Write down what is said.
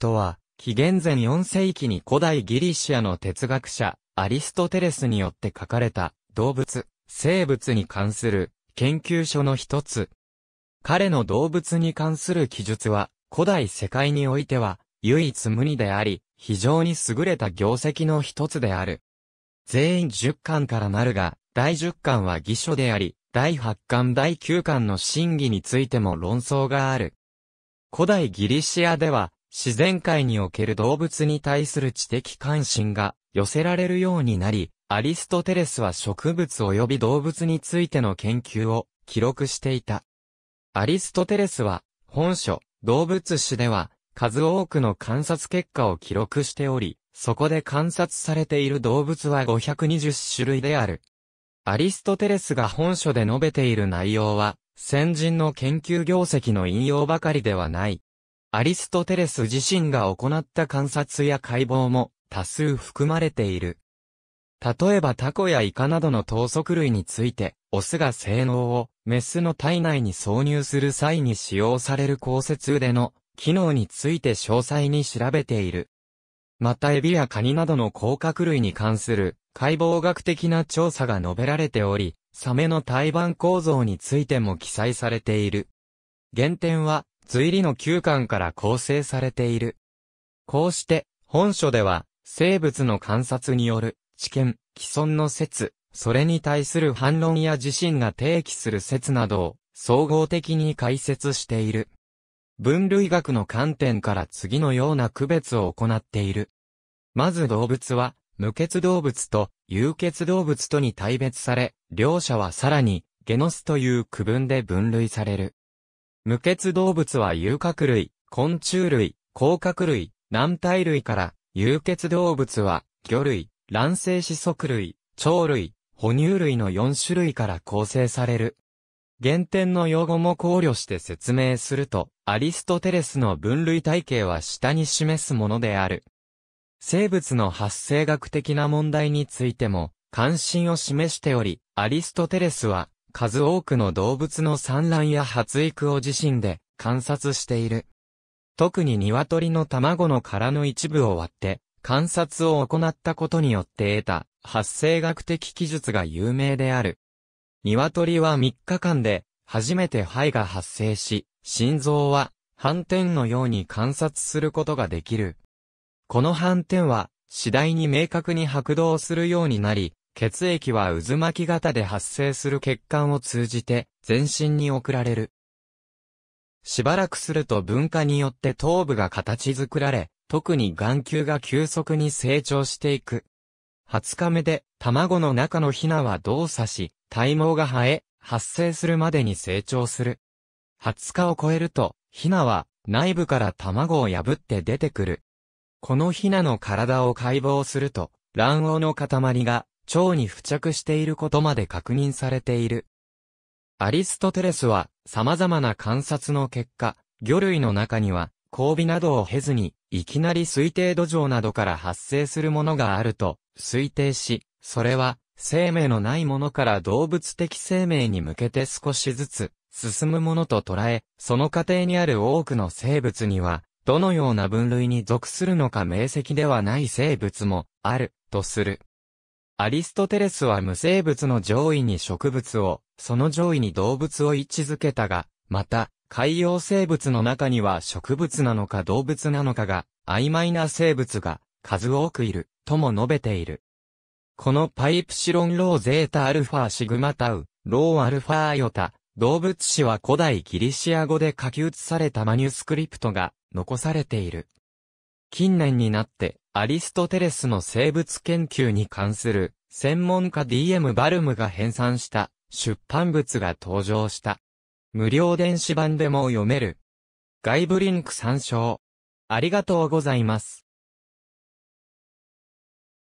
とは、紀元前4世紀に古代ギリシアの哲学者、アリストテレスによって書かれた、動物、生物に関する、研究書の一つ。彼の動物に関する記述は、古代世界においては、唯一無二であり、非常に優れた業績の一つである。全員10巻からなるが、第10巻は偽書であり、第8巻第9巻の真偽についても論争がある。古代ギリシアでは、自然界における動物に対する知的関心が寄せられるようになり、アリストテレスは植物及び動物についての研究を記録していた。アリストテレスは、本書、動物史では、数多くの観察結果を記録しており、そこで観察されている動物は520種類である。アリストテレスが本書で述べている内容は、先人の研究業績の引用ばかりではない。アリストテレス自身が行った観察や解剖も多数含まれている。例えばタコやイカなどの等足類について、オスが性能をメスの体内に挿入する際に使用される降雪腕の機能について詳細に調べている。またエビやカニなどの甲殻類に関する解剖学的な調査が述べられており、サメの胎盤構造についても記載されている。原点は随理の9巻から構成されている。こうして、本書では、生物の観察による、知見、既存の説、それに対する反論や自身が提起する説などを、総合的に解説している。分類学の観点から次のような区別を行っている。まず動物は、無血動物と有血動物とに対別され、両者はさらに、ゲノスという区分で分類される。無血動物は遊郭類、昆虫類、甲殻類、軟体類から、有血動物は、魚類、卵生子足類、鳥類、哺乳類の4種類から構成される。原点の用語も考慮して説明すると、アリストテレスの分類体系は下に示すものである。生物の発生学的な問題についても、関心を示しており、アリストテレスは、数多くの動物の産卵や発育を自身で観察している。特に鶏の卵の殻の一部を割って観察を行ったことによって得た発生学的記述が有名である。鶏は3日間で初めて肺が発生し、心臓は斑点のように観察することができる。この斑点は次第に明確に拍動するようになり、血液は渦巻き型で発生する血管を通じて全身に送られる。しばらくすると分化によって頭部が形作られ、特に眼球が急速に成長していく。20日目で卵の中のヒナは動作し、体毛が生え、発生するまでに成長する。20日を超えると、ヒナは内部から卵を破って出てくる。このヒナの体を解剖すると、卵黄の塊が腸に付着していることまで確認されている。アリストテレスは、様々な観察の結果、魚類の中には、交尾などを経ずに、いきなり推定土壌などから発生するものがあると、推定し、それは、生命のないものから動物的生命に向けて少しずつ、進むものと捉え、その過程にある多くの生物には、どのような分類に属するのか明晰ではない生物も、ある、とする。アリストテレスは無生物の上位に植物を、その上位に動物を位置づけたが、また、海洋生物の中には植物なのか動物なのかが、曖昧な生物が数多くいる、とも述べている。このパイプシロンローゼータアルファシグマタウ、ローアルファヨタ、動物史は古代ギリシア語で書き写されたマニュスクリプトが残されている。近年になって、アリストテレスの生物研究に関する専門家 DM バルムが編纂した出版物が登場した。無料電子版でも読める。外部リンク参照。ありがとうございます。